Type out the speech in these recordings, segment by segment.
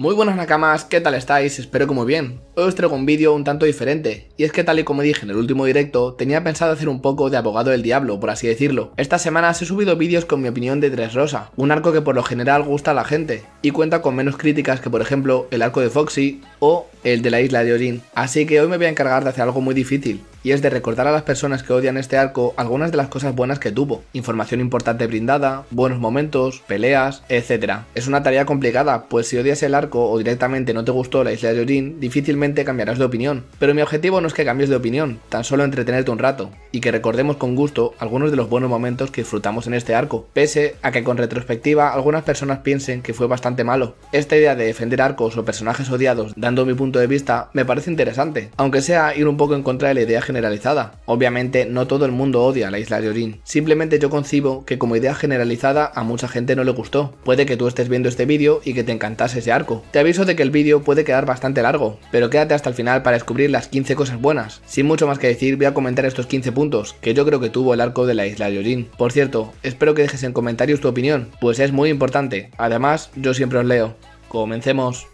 Muy buenas nakamas, ¿qué tal estáis? Espero que muy bien. Hoy os traigo un vídeo un tanto diferente, y es que tal y como dije en el último directo, tenía pensado hacer un poco de abogado del diablo, por así decirlo. Esta semana se he subido vídeos con mi opinión de Tres Rosa, un arco que por lo general gusta a la gente, y cuenta con menos críticas que por ejemplo el arco de Foxy o el de la isla de Orin. Así que hoy me voy a encargar de hacer algo muy difícil, y es de recordar a las personas que odian este arco algunas de las cosas buenas que tuvo, información importante brindada, buenos momentos, peleas, etc. Es una tarea complicada, pues si odias el arco o directamente no te gustó la isla de Orin, difícilmente cambiarás de opinión, pero mi objetivo no es que cambies de opinión, tan solo entretenerte un rato, y que recordemos con gusto algunos de los buenos momentos que disfrutamos en este arco, pese a que con retrospectiva algunas personas piensen que fue bastante malo. Esta idea de defender arcos o personajes odiados dando mi punto de vista me parece interesante, aunque sea ir un poco en contra de la idea generalizada. Obviamente no todo el mundo odia la isla de Orin, simplemente yo concibo que como idea generalizada a mucha gente no le gustó. Puede que tú estés viendo este vídeo y que te encantase ese arco. Te aviso de que el vídeo puede quedar bastante largo, pero que quédate hasta el final para descubrir las 15 cosas buenas. Sin mucho más que decir, voy a comentar estos 15 puntos que yo creo que tuvo el arco de la isla de Ojin. Por cierto, espero que dejes en comentarios tu opinión, pues es muy importante. Además, yo siempre os leo. Comencemos.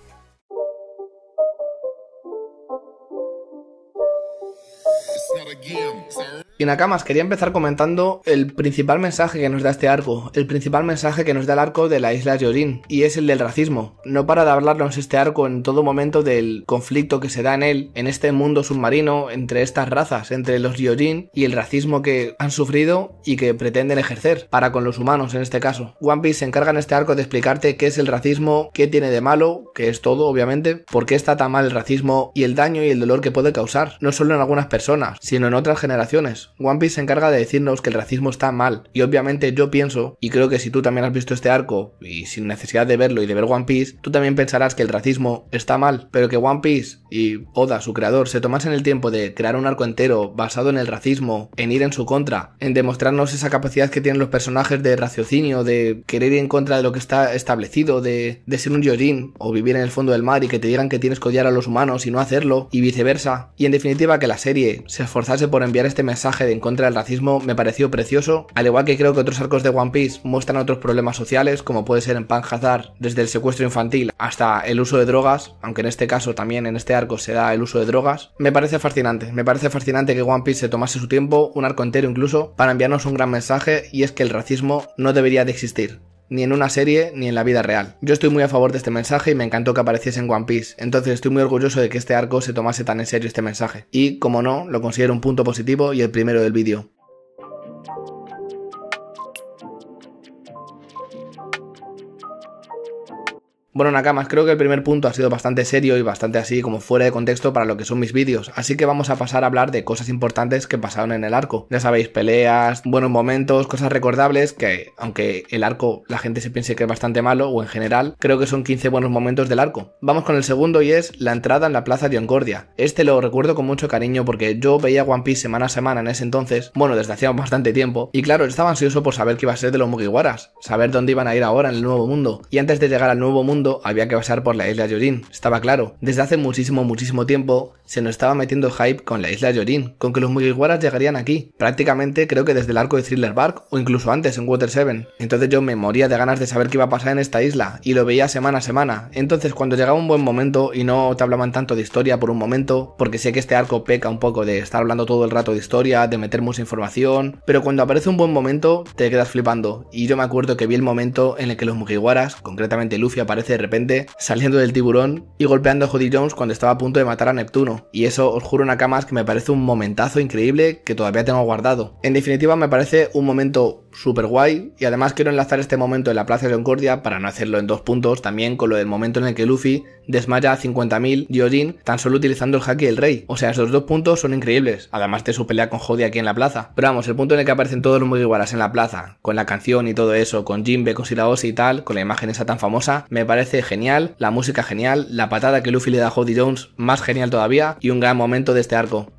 Y Nakamas, quería empezar comentando el principal mensaje que nos da este arco, el principal mensaje que nos da el arco de la isla Yorin, y es el del racismo. No para de hablarnos este arco en todo momento del conflicto que se da en él, en este mundo submarino, entre estas razas, entre los Yorin y el racismo que han sufrido y que pretenden ejercer, para con los humanos en este caso. One Piece se encarga en este arco de explicarte qué es el racismo, qué tiene de malo, que es todo, obviamente, por qué está tan mal el racismo y el daño y el dolor que puede causar, no solo en algunas personas, sino en otras generaciones One Piece se encarga de decirnos que el racismo está mal. Y obviamente yo pienso, y creo que si tú también has visto este arco, y sin necesidad de verlo y de ver One Piece, tú también pensarás que el racismo está mal. Pero que One Piece y Oda, su creador, se tomasen el tiempo de crear un arco entero basado en el racismo, en ir en su contra, en demostrarnos esa capacidad que tienen los personajes de raciocinio, de querer ir en contra de lo que está establecido, de, de ser un Yojin o vivir en el fondo del mar y que te digan que tienes que odiar a los humanos y no hacerlo, y viceversa. Y en definitiva que la serie se esforzase por enviar este mensaje de en contra del racismo me pareció precioso, al igual que creo que otros arcos de One Piece muestran otros problemas sociales, como puede ser en Hazard desde el secuestro infantil hasta el uso de drogas, aunque en este caso también en este arco se da el uso de drogas. Me parece fascinante, me parece fascinante que One Piece se tomase su tiempo, un arco entero incluso, para enviarnos un gran mensaje y es que el racismo no debería de existir ni en una serie ni en la vida real. Yo estoy muy a favor de este mensaje y me encantó que apareciese en One Piece, entonces estoy muy orgulloso de que este arco se tomase tan en serio este mensaje. Y, como no, lo considero un punto positivo y el primero del vídeo. Bueno, Nakamas, creo que el primer punto ha sido bastante serio y bastante así como fuera de contexto para lo que son mis vídeos, así que vamos a pasar a hablar de cosas importantes que pasaron en el arco. Ya sabéis, peleas, buenos momentos, cosas recordables que, aunque el arco la gente se piense que es bastante malo o en general, creo que son 15 buenos momentos del arco. Vamos con el segundo y es la entrada en la plaza de Oncordia. Este lo recuerdo con mucho cariño porque yo veía One Piece semana a semana en ese entonces, bueno, desde hacía bastante tiempo, y claro, estaba ansioso por saber qué iba a ser de los Mugiwaras, saber dónde iban a ir ahora en el nuevo mundo. Y antes de llegar al nuevo mundo, había que pasar por la isla Yorin, estaba claro. Desde hace muchísimo, muchísimo tiempo se nos estaba metiendo hype con la isla Yorin, con que los Mugiwaras llegarían aquí, prácticamente creo que desde el arco de Thriller Bark o incluso antes en Water 7. Entonces yo me moría de ganas de saber qué iba a pasar en esta isla y lo veía semana a semana. Entonces cuando llegaba un buen momento y no te hablaban tanto de historia por un momento, porque sé que este arco peca un poco de estar hablando todo el rato de historia, de meter mucha información, pero cuando aparece un buen momento te quedas flipando y yo me acuerdo que vi el momento en el que los Mugiwaras, concretamente Luffy aparece de repente saliendo del tiburón y golpeando a Jody Jones cuando estaba a punto de matar a Neptuno. Y eso os juro una camas que me parece un momentazo increíble que todavía tengo guardado. En definitiva me parece un momento súper guay. Y además quiero enlazar este momento en la Plaza de Concordia, para no hacerlo en dos puntos, también con lo del momento en el que Luffy desmaya a 50.000 Gyojin tan solo utilizando el Haki del rey. O sea, esos dos puntos son increíbles, además de su pelea con Jody aquí en la plaza. Pero vamos, el punto en el que aparecen todos los Mugiwaras en la plaza, con la canción y todo eso, con Jinbe, con voz y tal, con la imagen esa tan famosa, me parece genial, la música genial, la patada que Luffy le da a Jody Jones más genial todavía y un gran momento de este arco.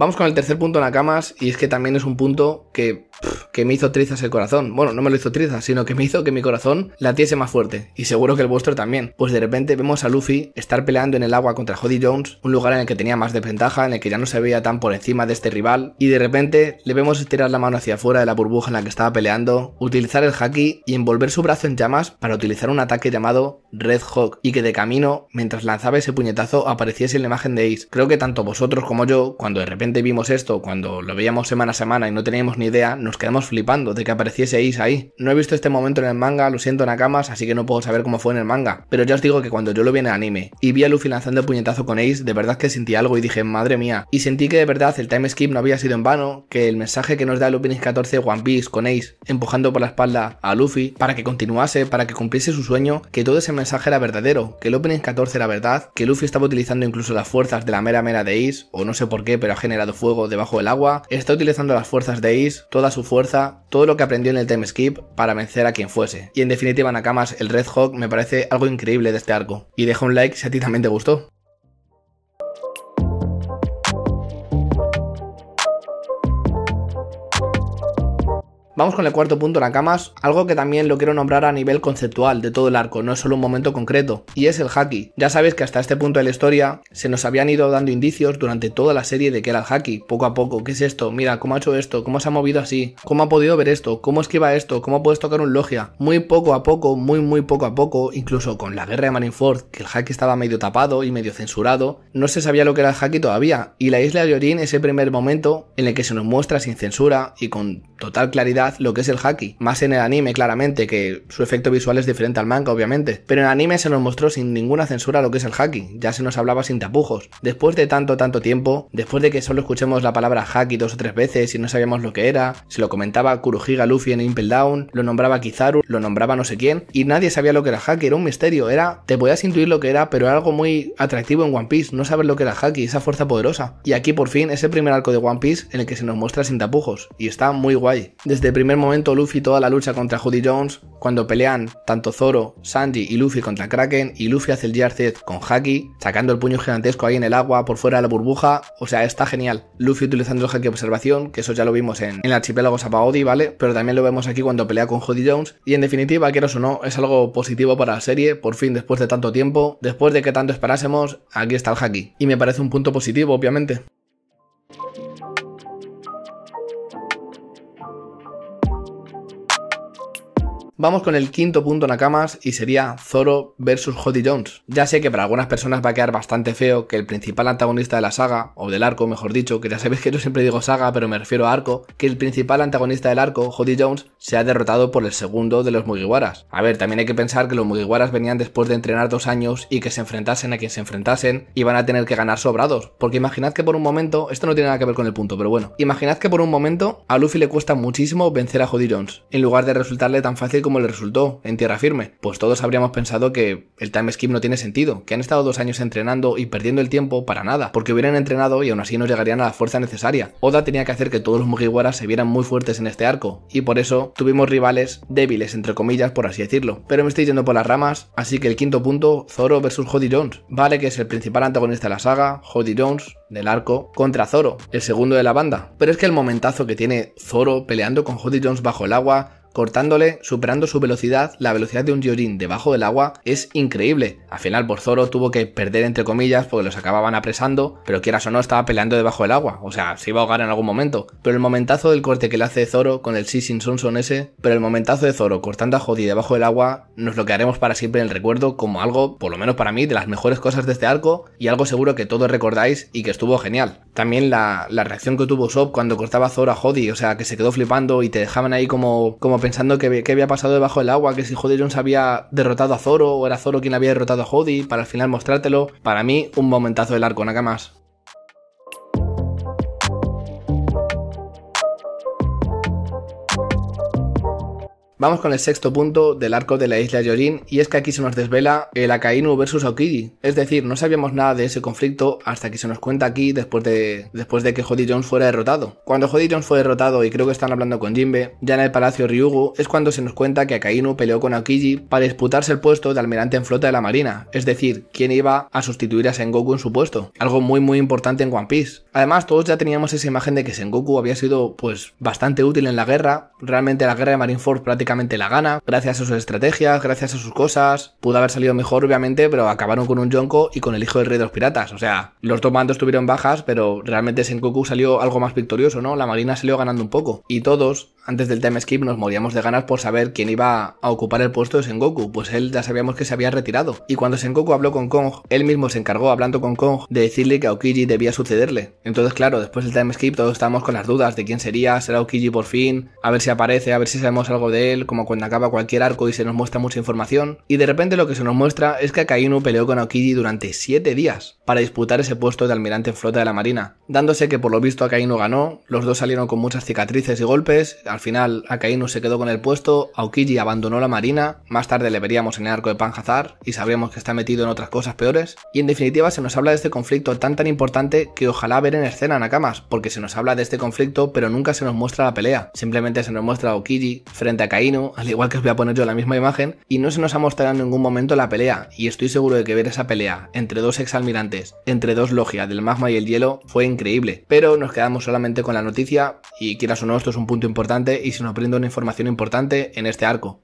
Vamos con el tercer punto, Nakamas, y es que también es un punto que que me hizo trizas el corazón. Bueno, no me lo hizo trizas, sino que me hizo que mi corazón latiese más fuerte. Y seguro que el vuestro también. Pues de repente vemos a Luffy estar peleando en el agua contra Jody Jones, un lugar en el que tenía más desventaja, en el que ya no se veía tan por encima de este rival. Y de repente le vemos estirar la mano hacia afuera de la burbuja en la que estaba peleando, utilizar el haki y envolver su brazo en llamas para utilizar un ataque llamado Red Hawk. Y que de camino, mientras lanzaba ese puñetazo, apareciese la imagen de Ace. Creo que tanto vosotros como yo, cuando de repente vimos esto, cuando lo veíamos semana a semana y no teníamos ni idea, nos quedamos flipando de que apareciese Ace ahí. No he visto este momento en el manga, lo siento Nakamas, así que no puedo saber cómo fue en el manga. Pero ya os digo que cuando yo lo vi en el anime y vi a Luffy lanzando el puñetazo con Ace, de verdad que sentí algo y dije, madre mía. Y sentí que de verdad el time skip no había sido en vano, que el mensaje que nos da el opening 14 One Piece con Ace empujando por la espalda a Luffy para que continuase, para que cumpliese su sueño, que todo ese mensaje era verdadero, que el Opening 14 era verdad, que Luffy estaba utilizando incluso las fuerzas de la mera mera de Ace, o no sé por qué, pero ha generado fuego debajo del agua, está utilizando las fuerzas de Ace, todas su fuerza, todo lo que aprendió en el time skip para vencer a quien fuese. Y en definitiva, Nakamas, el Red Hawk me parece algo increíble de este arco. Y deja un like si a ti también te gustó. Vamos con el cuarto punto, Nakamas, algo que también lo quiero nombrar a nivel conceptual de todo el arco, no es solo un momento concreto, y es el haki. Ya sabéis que hasta este punto de la historia se nos habían ido dando indicios durante toda la serie de que era el haki, poco a poco, ¿qué es esto? Mira, ¿cómo ha hecho esto? ¿Cómo se ha movido así? ¿Cómo ha podido ver esto? ¿Cómo esquiva esto? ¿Cómo puedes tocar un logia? Muy poco a poco, muy muy poco a poco, incluso con la guerra de Marineford, que el haki estaba medio tapado y medio censurado, no se sabía lo que era el haki todavía, y la isla de Orin es el primer momento en el que se nos muestra sin censura y con total claridad lo que es el haki, más en el anime claramente, que su efecto visual es diferente al manga obviamente, pero en el anime se nos mostró sin ninguna censura lo que es el haki, ya se nos hablaba sin tapujos. Después de tanto, tanto tiempo, después de que solo escuchemos la palabra haki dos o tres veces y no sabíamos lo que era, se lo comentaba Kuruhiga Luffy en Impel Down, lo nombraba Kizaru, lo nombraba no sé quién, y nadie sabía lo que era haki, era un misterio, era, te podías intuir lo que era, pero era algo muy atractivo en One Piece, no saber lo que era haki, esa fuerza poderosa. Y aquí por fin es el primer arco de One Piece en el que se nos muestra sin tapujos, y está muy guay. Desde primer momento Luffy toda la lucha contra Hoodie Jones, cuando pelean tanto Zoro, Sanji y Luffy contra Kraken y Luffy hace el GRZ con Haki, sacando el puño gigantesco ahí en el agua por fuera de la burbuja, o sea, está genial. Luffy utilizando el Haki Observación, que eso ya lo vimos en, el archipiélago Sabaody, ¿vale? Pero también lo vemos aquí cuando pelea con Hoodie Jones y en definitiva, quiero o no, es algo positivo para la serie, por fin después de tanto tiempo, después de que tanto esperásemos, aquí está el Haki. Y me parece un punto positivo, obviamente. Vamos con el quinto punto Nakamas y sería Zoro versus Hottie Jones. Ya sé que para algunas personas va a quedar bastante feo que el principal antagonista de la saga, o del arco mejor dicho, que ya sabéis que yo siempre digo saga pero me refiero a arco, que el principal antagonista del arco, Hottie Jones, sea derrotado por el segundo de los Mugiwaras. A ver, también hay que pensar que los Mugiwaras venían después de entrenar dos años y que se enfrentasen a quien se enfrentasen y van a tener que ganar sobrados, porque imaginad que por un momento, esto no tiene nada que ver con el punto, pero bueno, imaginad que por un momento a Luffy le cuesta muchísimo vencer a Hottie Jones, en lugar de resultarle tan fácil como ¿Cómo le resultó en tierra firme, pues todos habríamos pensado que el time skip no tiene sentido, que han estado dos años entrenando y perdiendo el tiempo para nada, porque hubieran entrenado y aún así no llegarían a la fuerza necesaria. Oda tenía que hacer que todos los mugiwaras se vieran muy fuertes en este arco, y por eso tuvimos rivales débiles, entre comillas, por así decirlo. Pero me estoy yendo por las ramas, así que el quinto punto, Zoro versus Hody Jones. Vale que es el principal antagonista de la saga, Hody Jones, del arco, contra Zoro, el segundo de la banda. Pero es que el momentazo que tiene Zoro peleando con Hody Jones bajo el agua, cortándole, superando su velocidad, la velocidad de un jorin debajo del agua es increíble. Al final por Zoro tuvo que perder entre comillas porque los acababan apresando, pero quieras o no estaba peleando debajo del agua, o sea, se iba a ahogar en algún momento. Pero el momentazo del corte que le hace Zoro con el Sissin son ese, pero el momentazo de Zoro cortando a Jodi debajo del agua, nos lo quedaremos para siempre en el recuerdo como algo, por lo menos para mí, de las mejores cosas de este arco y algo seguro que todos recordáis y que estuvo genial. También la, reacción que tuvo Sop cuando cortaba Zoro a Jody, o sea, que se quedó flipando y te dejaban ahí como, como pensando que, había pasado debajo del agua, que si Jody Jones había derrotado a Zoro o era Zoro quien había derrotado a Jody para al final mostrártelo. Para mí, un momentazo del arco, nada más. Vamos con el sexto punto del arco de la isla Yorin, y es que aquí se nos desvela el Akainu versus Aokiji. Es decir, no sabíamos nada de ese conflicto hasta que se nos cuenta aquí después de, después de que Jody Jones fuera derrotado. Cuando Jody Jones fue derrotado, y creo que están hablando con Jinbe, ya en el Palacio Ryugu, es cuando se nos cuenta que Akainu peleó con Aokiji para disputarse el puesto de almirante en flota de la marina, es decir, quién iba a sustituir a Sengoku en su puesto. Algo muy muy importante en One Piece. Además, todos ya teníamos esa imagen de que Sengoku había sido, pues, bastante útil en la guerra. Realmente la guerra de Marine Marineford prácticamente la gana, gracias a sus estrategias, gracias a sus cosas. Pudo haber salido mejor, obviamente, pero acabaron con un Yonko y con el hijo del rey de los piratas. O sea, los dos mandos tuvieron bajas, pero realmente Sengoku salió algo más victorioso, ¿no? La marina salió ganando un poco. Y todos, antes del time skip, nos moríamos de ganas por saber quién iba a ocupar el puesto de Sengoku, pues él ya sabíamos que se había retirado. Y cuando Sengoku habló con Kong, él mismo se encargó, hablando con Kong, de decirle que Aokiji debía sucederle. Entonces, claro, después del time skip todos estábamos con las dudas de quién sería, será Aokiji por fin, a ver si aparece, a ver si sabemos algo de él, como cuando acaba cualquier arco y se nos muestra mucha información, y de repente lo que se nos muestra es que Akainu peleó con Aokiji durante 7 días para disputar ese puesto de almirante en flota de la Marina, dándose que por lo visto Akainu ganó, los dos salieron con muchas cicatrices y golpes, al final Akainu se quedó con el puesto, Aokiji abandonó la Marina, más tarde le veríamos en el arco de Panhazar y sabríamos que está metido en otras cosas peores, y en definitiva se nos habla de este conflicto tan tan importante que ojalá ver en escena Nakamas, porque se nos habla de este conflicto pero nunca se nos muestra la pelea, simplemente se nos muestra a Aokiji frente a Akainu al igual que os voy a poner yo la misma imagen, y no se nos ha mostrado en ningún momento la pelea, y estoy seguro de que ver esa pelea entre dos exalmirantes, entre dos logias del magma y el hielo, fue increíble, pero nos quedamos solamente con la noticia, y quieras o no, esto es un punto importante y se nos prende una información importante en este arco.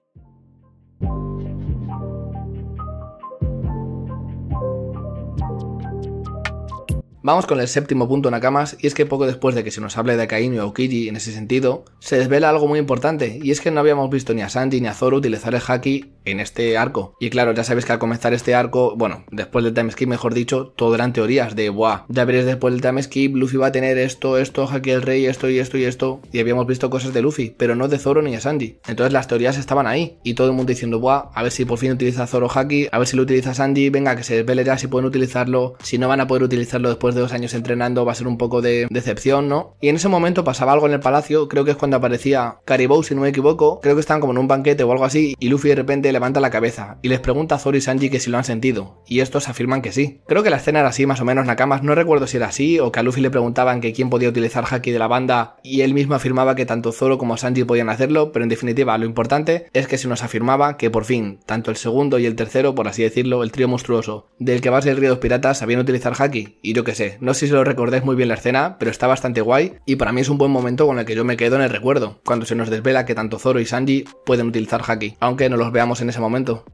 Vamos con el séptimo punto Nakamas, y es que poco después de que se nos hable de Akainu y Aokiji en ese sentido, se desvela algo muy importante, y es que no habíamos visto ni a Sandy ni a Zoro utilizar el Haki en este arco. Y claro, ya sabéis que al comenzar este arco, bueno, después del time skip mejor dicho, todo eran teorías de, buah, ya veréis después del time skip, Luffy va a tener esto, esto, Haki el Rey, esto y esto y esto, y habíamos visto cosas de Luffy, pero no de Zoro ni a Sandy Entonces las teorías estaban ahí, y todo el mundo diciendo, buah, a ver si por fin utiliza Zoro Haki, a ver si lo utiliza Sandy venga, que se desvele ya si pueden utilizarlo, si no van a poder utilizarlo después de dos años entrenando va a ser un poco de decepción, ¿no? Y en ese momento pasaba algo en el palacio, creo que es cuando aparecía Caribou, si no me equivoco, creo que están como en un banquete o algo así, y Luffy de repente levanta la cabeza y les pregunta a Zoro y Sanji que si lo han sentido, y estos afirman que sí. Creo que la escena era así, más o menos, Nakamas, no recuerdo si era así, o que a Luffy le preguntaban que quién podía utilizar Haki de la banda, y él mismo afirmaba que tanto Zoro como Sanji podían hacerlo, pero en definitiva lo importante es que se nos afirmaba que por fin, tanto el segundo y el tercero, por así decirlo, el trío monstruoso, del que va a ser el río de piratas, sabían utilizar Haki, y yo que sé, no sé si lo recordáis muy bien la escena, pero está bastante guay y para mí es un buen momento con el que yo me quedo en el recuerdo, cuando se nos desvela que tanto Zoro y Sanji pueden utilizar Haki, aunque no los veamos en ese momento.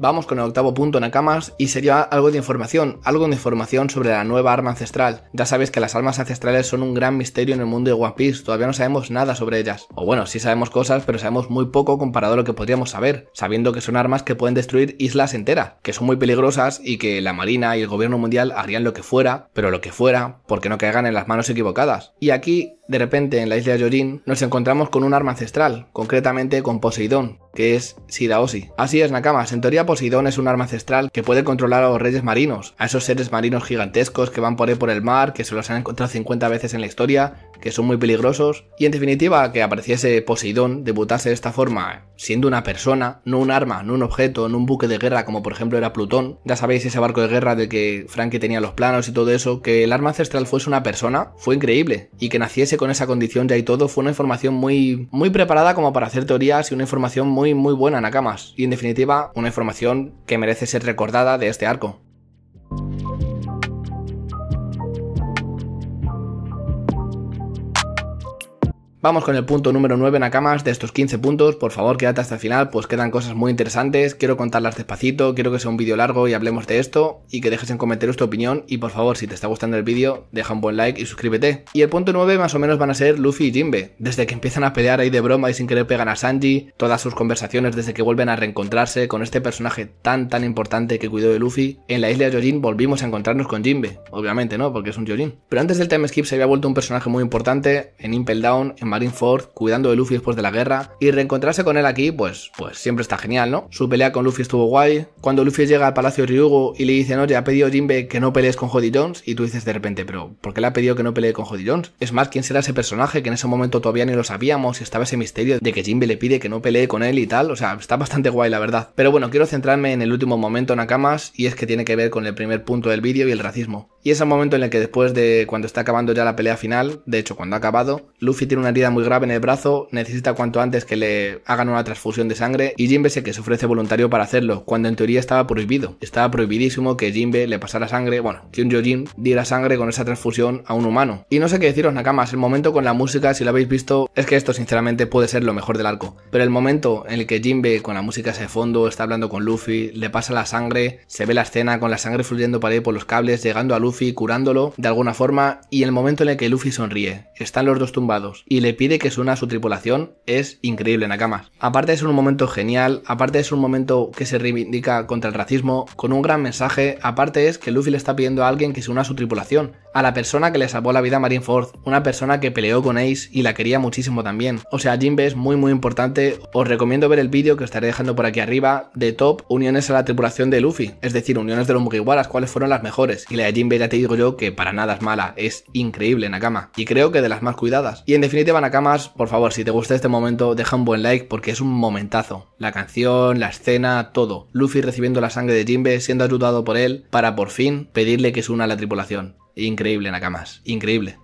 vamos con el octavo punto, Nakamas, y sería algo de información, algo de información sobre la nueva arma ancestral. Ya sabéis que las armas ancestrales son un gran misterio en el mundo de One Piece, todavía no sabemos nada sobre ellas. O bueno, sí sabemos cosas, pero sabemos muy poco comparado a lo que podríamos saber, sabiendo que son armas que pueden destruir islas enteras, que son muy peligrosas y que la Marina y el gobierno mundial harían lo que fuera, pero lo que fuera, porque no caigan en las manos equivocadas. Y aquí de repente en la isla Yorin nos encontramos con un arma ancestral, concretamente con Poseidón, que es Sidaosi. Así es, Nakamas, en teoría Poseidón es un arma ancestral que puede controlar a los reyes marinos, a esos seres marinos gigantescos que van por ahí por el mar, que se los han encontrado 50 veces en la historia, que son muy peligrosos, y en definitiva que apareciese Poseidón, debutase de esta forma, siendo una persona, no un arma, no un objeto, no un buque de guerra como por ejemplo era Plutón, ya sabéis ese barco de guerra de que Frankie tenía los planos y todo eso, que el arma ancestral fuese una persona, fue increíble, y que naciese con esa condición ya y todo, fue una información muy, muy preparada como para hacer teorías y una información muy, muy buena, Nakamas. Y en definitiva, una información que merece ser recordada de este arco. Vamos con el punto número 9, en Nakamas, de estos 15 puntos. Por favor, quédate hasta el final, pues quedan cosas muy interesantes. Quiero contarlas despacito, quiero que sea un vídeo largo y hablemos de esto. Y que dejes en comentarios tu opinión. Y por favor, si te está gustando el vídeo, deja un buen like y suscríbete. Y el punto 9 más o menos van a ser Luffy y Jinbe. Desde que empiezan a pelear ahí de broma y sin querer pegan a Sanji. Todas sus conversaciones desde que vuelven a reencontrarse con este personaje tan tan importante que cuidó de Luffy. En la isla de Jojin volvimos a encontrarnos con Jinbe. Obviamente, ¿no? Porque es un Jojin. Pero antes del time skip se había vuelto un personaje muy importante en Impel Down, en Marineford, cuidando de Luffy después de la guerra, y reencontrarse con él aquí, pues, pues siempre está genial, ¿no? Su pelea con Luffy estuvo guay, cuando Luffy llega al Palacio Ryugo y le dicen, oye, ha pedido Jinbe que no pelees con Jody Jones, y tú dices de repente, pero ¿por qué le ha pedido que no pelee con Jody Jones? Es más, ¿quién será ese personaje que en ese momento todavía ni lo sabíamos y estaba ese misterio de que Jinbe le pide que no pelee con él y tal? O sea, está bastante guay, la verdad. Pero bueno, quiero centrarme en el último momento, Nakamas, y es que tiene que ver con el primer punto del vídeo y el racismo. Y es el momento en el que después de cuando está acabando ya la pelea final, de hecho cuando ha acabado, Luffy tiene una muy grave en el brazo, necesita cuanto antes que le hagan una transfusión de sangre y Jinbe se que se ofrece voluntario para hacerlo, cuando en teoría estaba prohibido. Estaba prohibidísimo que Jinbe le pasara sangre, bueno, que un Jojin diera sangre con esa transfusión a un humano. Y no sé qué deciros, Nakamas, el momento con la música, si lo habéis visto, es que esto sinceramente puede ser lo mejor del arco. Pero el momento en el que jimbe con la música se fondo está hablando con Luffy, le pasa la sangre, se ve la escena con la sangre fluyendo para ahí por los cables, llegando a Luffy, curándolo de alguna forma, y el momento en el que Luffy sonríe, están los dos tumbados y le pide que se una a su tripulación es increíble, Nakamas. Aparte es un momento genial, aparte es un momento que se reivindica contra el racismo, con un gran mensaje, aparte es que Luffy le está pidiendo a alguien que se una a su tripulación, a la persona que le salvó la vida a Marineford, una persona que peleó con Ace y la quería muchísimo también. O sea, Jinbe es muy muy importante, os recomiendo ver el vídeo que os estaré dejando por aquí arriba de top uniones a la tripulación de Luffy, es decir, uniones de los Mugiwaras, cuáles fueron las mejores, y la de Jinbe ya te digo yo que para nada es mala, es increíble Nakama, y creo que de las más cuidadas. Y en definitiva Nakamas, por favor, si te gusta este momento, deja un buen like porque es un momentazo. La canción, la escena, todo. Luffy recibiendo la sangre de Jinbe, siendo ayudado por él, para por fin pedirle que se una a la tripulación. Increíble, Nakamas. Increíble.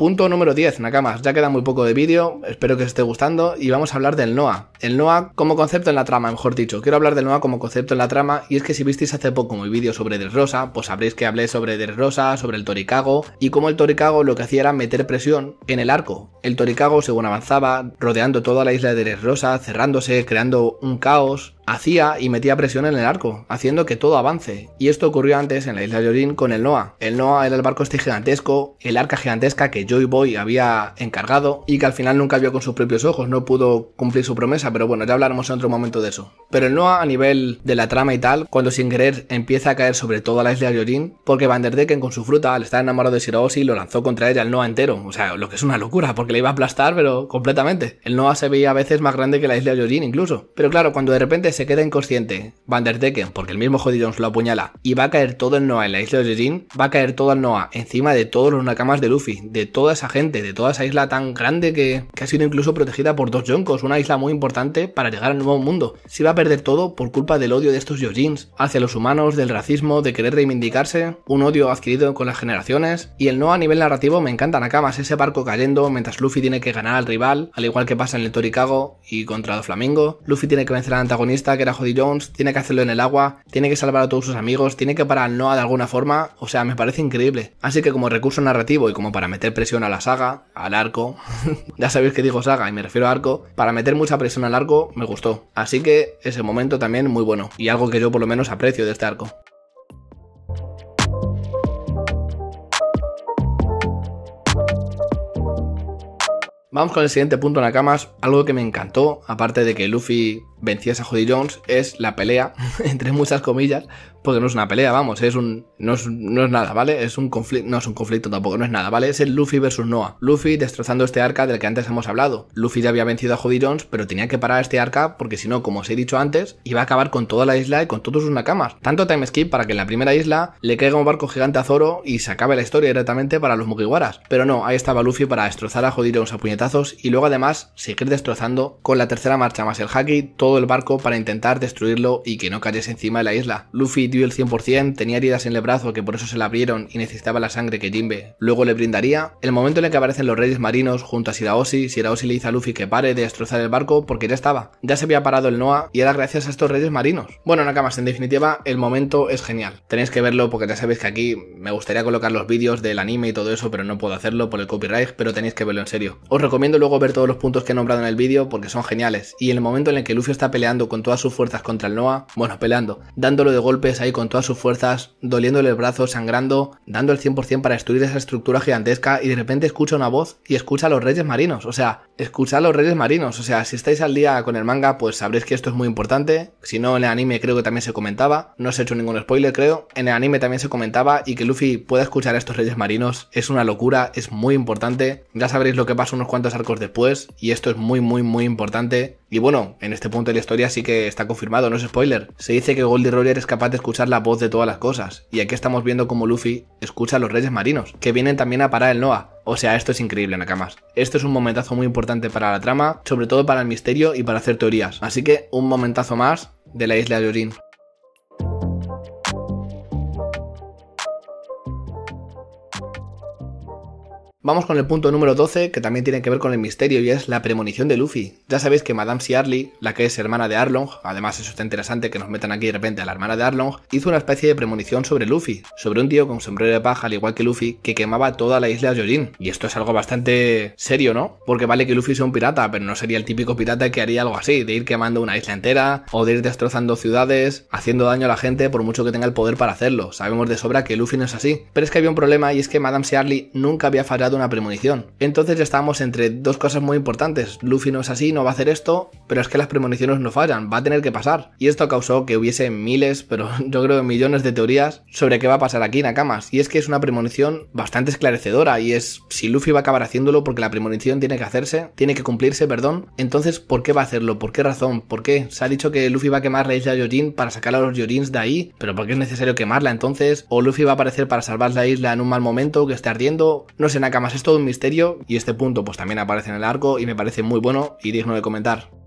Punto número 10, Nakamas. Ya queda muy poco de vídeo, espero que os esté gustando y vamos a hablar del Noah. El Noah como concepto en la trama, mejor dicho. Quiero hablar del Noah como concepto en la trama y es que si visteis hace poco mi vídeo sobre rosa pues sabréis que hablé sobre rosa sobre el Toricago y cómo el Toricago lo que hacía era meter presión en el arco. El Toricago según avanzaba, rodeando toda la isla de rosa cerrándose, creando un caos, hacía y metía presión en el arco, haciendo que todo avance. Y esto ocurrió antes en la isla de Yorin con el Noah. El Noah era el barco este gigantesco, el arca gigantesca que Joy Boy había encargado y que al final nunca vio con sus propios ojos, no pudo cumplir su promesa, pero bueno, ya hablaremos en otro momento de eso. Pero el Noah a nivel de la trama y tal, cuando sin querer empieza a caer sobre toda la isla de Yorin, porque Van der Decken con su fruta, al estar enamorado de y lo lanzó contra ella el Noah entero. O sea, lo que es una locura, porque le iba a aplastar, pero completamente. El Noah se veía a veces más grande que la isla de Yorin incluso. Pero claro, cuando de repente se se queda inconsciente, Van der Decken, porque el mismo Jones lo apuñala, y va a caer todo el Noah en la isla de Jin, va a caer todo el Noah encima de todos los nakamas de Luffy, de toda esa gente, de toda esa isla tan grande que, ha sido incluso protegida por dos Yonkos, una isla muy importante para llegar al nuevo mundo. Se va a perder todo por culpa del odio de estos Yojins hacia los humanos, del racismo, de querer reivindicarse, un odio adquirido con las generaciones, y el Noah a nivel narrativo me encanta nakamas, ese barco cayendo mientras Luffy tiene que ganar al rival, al igual que pasa en el Torikago y contra los Flamingo, Luffy tiene que vencer al antagonista que era Jody Jones, tiene que hacerlo en el agua, tiene que salvar a todos sus amigos, tiene que parar al Noah de alguna forma, o sea, me parece increíble. Así que como recurso narrativo y como para meter presión a la saga, al arco, ya sabéis que digo saga y me refiero a arco, para meter mucha presión al arco me gustó. Así que ese momento también muy bueno y algo que yo por lo menos aprecio de este arco. Vamos con el siguiente punto, Nakamas. Algo que me encantó, aparte de que Luffy vencías a Jody Jones es la pelea, entre muchas comillas, porque no es una pelea, vamos, es un. No es, no es nada, ¿vale? Es un conflicto. No es un conflicto tampoco, no es nada, ¿vale? Es el Luffy versus Noah. Luffy destrozando este arca del que antes hemos hablado. Luffy ya había vencido a Jody Jones, pero tenía que parar este arca porque si no, como os he dicho antes, iba a acabar con toda la isla y con todos sus nakamas. Tanto time skip para que en la primera isla le caiga un barco gigante a Zoro y se acabe la historia directamente para los Mugiwaras. Pero no, ahí estaba Luffy para destrozar a Jody Jones a puñetazos y luego además seguir destrozando con la tercera marcha más el Haki todo el barco para intentar destruirlo y que no cayese encima de la isla. Luffy dio el 100%, tenía heridas en el brazo que por eso se le abrieron y necesitaba la sangre que Jimbe. luego le brindaría. El momento en el que aparecen los reyes marinos junto a Shiraoshi, Shiraoshi le dice a Luffy que pare de destrozar el barco porque ya estaba, ya se había parado el Noah y era gracias a estos reyes marinos. Bueno Nakamas, en definitiva el momento es genial, tenéis que verlo porque ya sabéis que aquí me gustaría colocar los vídeos del anime y todo eso pero no puedo hacerlo por el copyright pero tenéis que verlo en serio. Os recomiendo luego ver todos los puntos que he nombrado en el vídeo porque son geniales y el momento en el que Luffy está peleando con todas sus fuerzas contra el Noah, bueno, peleando, dándolo de golpes ahí con todas sus fuerzas, doliéndole el brazo, sangrando, dando el 100% para destruir esa estructura gigantesca y de repente escucha una voz y escucha a los Reyes Marinos, o sea, escucha a los Reyes Marinos, o sea, si estáis al día con el manga, pues sabréis que esto es muy importante, si no en el anime creo que también se comentaba, no os he hecho ningún spoiler creo, en el anime también se comentaba y que Luffy pueda escuchar a estos Reyes Marinos es una locura, es muy importante, ya sabréis lo que pasa unos cuantos arcos después y esto es muy muy muy importante y bueno, en este punto de la historia sí que está confirmado, no es spoiler. Se dice que Goldie Roger es capaz de escuchar la voz de todas las cosas, y aquí estamos viendo cómo Luffy escucha a los Reyes Marinos, que vienen también a parar el Noah. O sea, esto es increíble, Nakamas. Esto es un momentazo muy importante para la trama, sobre todo para el misterio y para hacer teorías. Así que un momentazo más de la isla de Orin. Vamos con el punto número 12, que también tiene que ver con el misterio y es la premonición de Luffy. Ya sabéis que Madame Searly, la que es hermana de Arlong, además eso está interesante que nos metan aquí de repente a la hermana de Arlong, hizo una especie de premonición sobre Luffy, sobre un tío con sombrero de paja al igual que Luffy, que quemaba toda la isla de Y esto es algo bastante serio, ¿no? Porque vale que Luffy sea un pirata, pero no sería el típico pirata que haría algo así, de ir quemando una isla entera, o de ir destrozando ciudades, haciendo daño a la gente por mucho que tenga el poder para hacerlo. Sabemos de sobra que Luffy no es así. Pero es que había un problema y es que Madame Searly nunca había fallado una premonición. Entonces estábamos entre dos cosas muy importantes. Luffy no es así, no va a hacer esto, pero es que las premoniciones no fallan, va a tener que pasar. Y esto causó que hubiese miles, pero yo creo millones de teorías sobre qué va a pasar aquí, en Akamas. Y es que es una premonición bastante esclarecedora y es si Luffy va a acabar haciéndolo porque la premonición tiene que hacerse, tiene que cumplirse, perdón. Entonces, ¿por qué va a hacerlo? ¿Por qué razón? ¿Por qué? Se ha dicho que Luffy va a quemar la isla Yojin para sacar a los Yorins de ahí, pero ¿por qué es necesario quemarla entonces? ¿O Luffy va a aparecer para salvar la isla en un mal momento que esté ardiendo? No sé, Nakamas más es todo un misterio y este punto pues también aparece en el arco y me parece muy bueno y digno de comentar.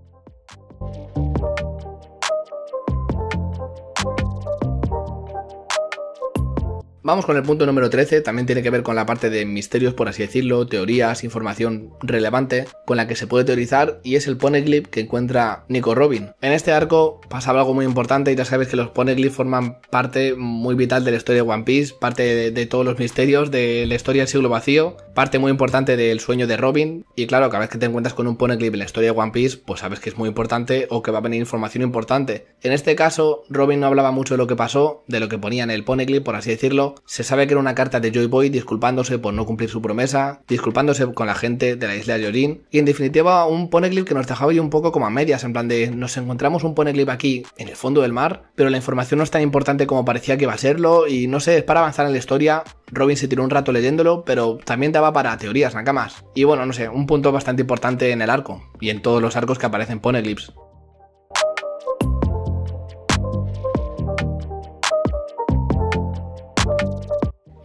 Vamos con el punto número 13, también tiene que ver con la parte de misterios, por así decirlo, teorías, información relevante con la que se puede teorizar y es el clip que encuentra Nico Robin. En este arco pasaba algo muy importante y ya sabes que los poneglyphs forman parte muy vital de la historia de One Piece, parte de, todos los misterios de la historia del siglo vacío, parte muy importante del sueño de Robin y claro, cada vez que te encuentras con un clip en la historia de One Piece, pues sabes que es muy importante o que va a venir información importante. En este caso, Robin no hablaba mucho de lo que pasó, de lo que ponía en el clip, por así decirlo, se sabe que era una carta de Joy Boy disculpándose por no cumplir su promesa, disculpándose con la gente de la isla Yorin. Y en definitiva, un poneglyph que nos dejaba ir un poco como a medias, en plan de nos encontramos un poneglyph aquí, en el fondo del mar, pero la información no es tan importante como parecía que iba a serlo. Y no sé, es para avanzar en la historia. Robin se tiró un rato leyéndolo, pero también daba para teorías, más. Y bueno, no sé, un punto bastante importante en el arco y en todos los arcos que aparecen poneglyphs.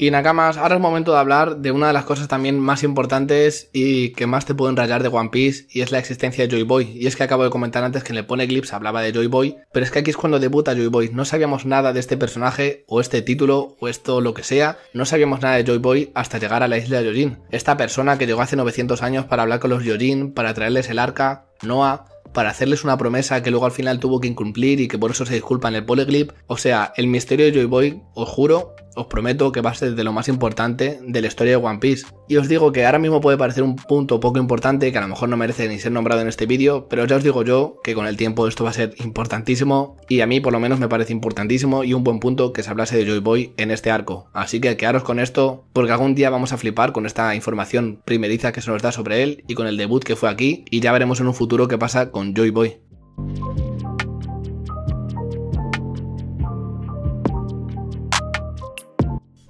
Y Nakamas, ahora es momento de hablar de una de las cosas también más importantes y que más te pueden rayar de One Piece, y es la existencia de Joy Boy. Y es que acabo de comentar antes que en el Pone Clips hablaba de Joy Boy, pero es que aquí es cuando debuta Joy Boy. No sabíamos nada de este personaje, o este título, o esto lo que sea, no sabíamos nada de Joy Boy hasta llegar a la isla de Yojin. Esta persona que llegó hace 900 años para hablar con los Yojin, para traerles el arca, Noah, para hacerles una promesa que luego al final tuvo que incumplir y que por eso se disculpa en el poleglip. O sea, el misterio de Joy Boy, os juro, os prometo que va a ser de lo más importante de la historia de One Piece. Y os digo que ahora mismo puede parecer un punto poco importante que a lo mejor no merece ni ser nombrado en este vídeo, pero ya os digo yo que con el tiempo esto va a ser importantísimo y a mí por lo menos me parece importantísimo y un buen punto que se hablase de Joy Boy en este arco. Así que quedaros con esto porque algún día vamos a flipar con esta información primeriza que se nos da sobre él y con el debut que fue aquí y ya veremos en un futuro qué pasa con Joy Boy.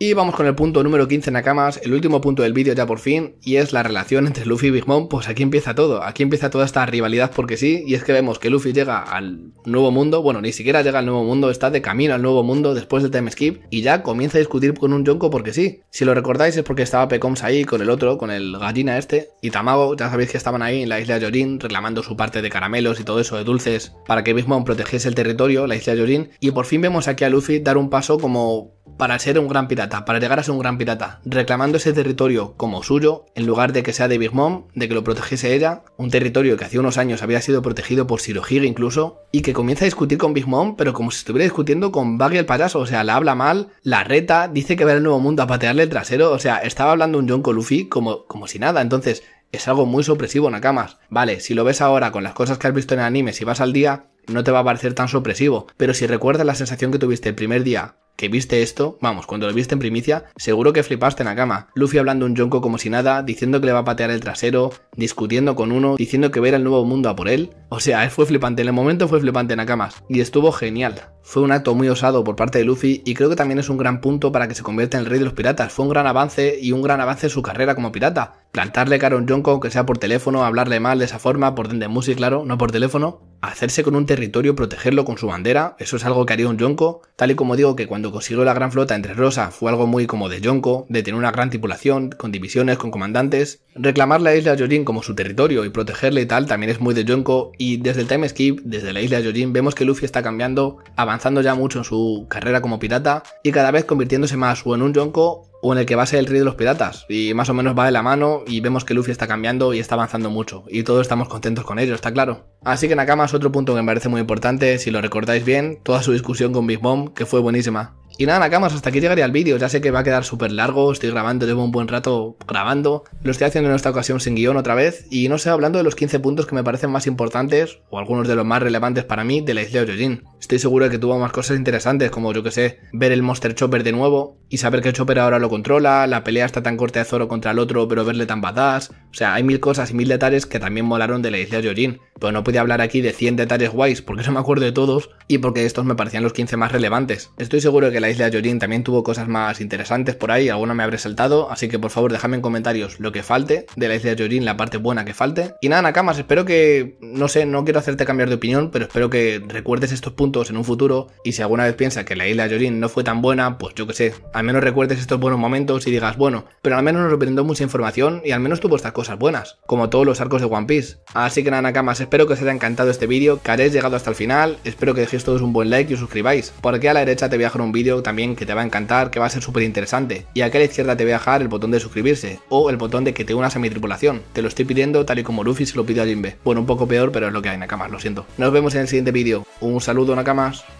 Y vamos con el punto número 15 Nakamas, el último punto del vídeo ya por fin, y es la relación entre Luffy y Big Mom, pues aquí empieza todo, aquí empieza toda esta rivalidad porque sí, y es que vemos que Luffy llega al nuevo mundo, bueno, ni siquiera llega al nuevo mundo, está de camino al nuevo mundo después del time skip, y ya comienza a discutir con un Yonko porque sí, si lo recordáis es porque estaba Pecoms ahí con el otro, con el gallina este, y Tamago, ya sabéis que estaban ahí en la isla de Yorin reclamando su parte de caramelos y todo eso de dulces para que Big Mom protegiese el territorio, la isla de Yorin, y por fin vemos aquí a Luffy dar un paso como para ser un gran pirata para llegar a ser un gran pirata, reclamando ese territorio como suyo, en lugar de que sea de Big Mom, de que lo protegiese ella, un territorio que hace unos años había sido protegido por Sirohige incluso, y que comienza a discutir con Big Mom, pero como si estuviera discutiendo con Buggy el payaso, o sea, la habla mal, la reta, dice que va al nuevo mundo a patearle el trasero, o sea, estaba hablando un John Luffy como, como si nada, entonces... Es algo muy sorpresivo, Nakamas. Vale, si lo ves ahora con las cosas que has visto en el anime, si vas al día, no te va a parecer tan sorpresivo, pero si recuerdas la sensación que tuviste el primer día que viste esto, vamos, cuando lo viste en primicia, seguro que flipaste en la cama. Luffy hablando un Yonko como si nada, diciendo que le va a patear el trasero, discutiendo con uno, diciendo que ver el nuevo mundo a por él. O sea, fue flipante, en el momento fue flipante en Nakamas, y estuvo genial. Fue un acto muy osado por parte de Luffy y creo que también es un gran punto para que se convierta en el rey de los piratas. Fue un gran avance y un gran avance en su carrera como pirata. Plantarle cara a un Yonko, que sea por teléfono, hablarle mal de esa forma, por donde Music, claro, no por teléfono, hacerse con un territorio, protegerlo con su bandera, eso es algo que haría un Yonko, tal y como digo que cuando consiguió la gran flota entre Rosa fue algo muy como de Yonko, de tener una gran tripulación, con divisiones, con comandantes, reclamar la isla Yorin como su territorio y protegerla y tal también es muy de Yonko y desde el time skip, desde la isla Yorin vemos que Luffy está cambiando, avanzando ya mucho en su carrera como pirata y cada vez convirtiéndose más o en un Yonko o en el que va a ser el rey de los piratas. Y más o menos va de la mano y vemos que Luffy está cambiando y está avanzando mucho. Y todos estamos contentos con ello, está claro. Así que Nakamas, es otro punto que me parece muy importante, si lo recordáis bien, toda su discusión con Big Mom, que fue buenísima. Y nada, Nakamas, hasta aquí llegaría el vídeo. Ya sé que va a quedar súper largo, estoy grabando, llevo un buen rato grabando. Lo estoy haciendo en esta ocasión sin guión otra vez. Y no sé, hablando de los 15 puntos que me parecen más importantes, o algunos de los más relevantes para mí, de la isla de Estoy seguro de que tuvo más cosas interesantes, como yo que sé, ver el Monster Chopper de nuevo y saber que Chopper ahora lo controla, la pelea está tan corta de Zoro contra el otro, pero verle tan badass. O sea, hay mil cosas y mil detalles que también molaron de la isla Jorin. pero no pude hablar aquí de 100 detalles guays porque no me acuerdo de todos y porque estos me parecían los 15 más relevantes. Estoy seguro de que la isla Jorin también tuvo cosas más interesantes por ahí, alguna me habré saltado, así que por favor déjame en comentarios lo que falte de la isla Jorin, la parte buena que falte. Y nada, Nakamas, espero que, no sé, no quiero hacerte cambiar de opinión, pero espero que recuerdes estos puntos en un futuro, y si alguna vez piensas que la isla Yorin no fue tan buena, pues yo que sé, al menos recuerdes estos buenos momentos y digas, bueno, pero al menos nos brindó mucha información y al menos tuvo estas cosas buenas, como todos los arcos de One Piece. Así que nada, Nakamas, espero que os haya encantado este vídeo, que hayáis llegado hasta el final, espero que dejéis todos un buen like y os suscribáis, porque a la derecha te voy a dejar un vídeo también que te va a encantar, que va a ser súper interesante, y aquí a la izquierda te voy a dejar el botón de suscribirse, o el botón de que te unas a mi tripulación, te lo estoy pidiendo tal y como Luffy se lo pidió a Jinbe. Bueno, un poco peor, pero es lo que hay, Nakamas, lo siento. Nos vemos en el siguiente vídeo, un saludo, más.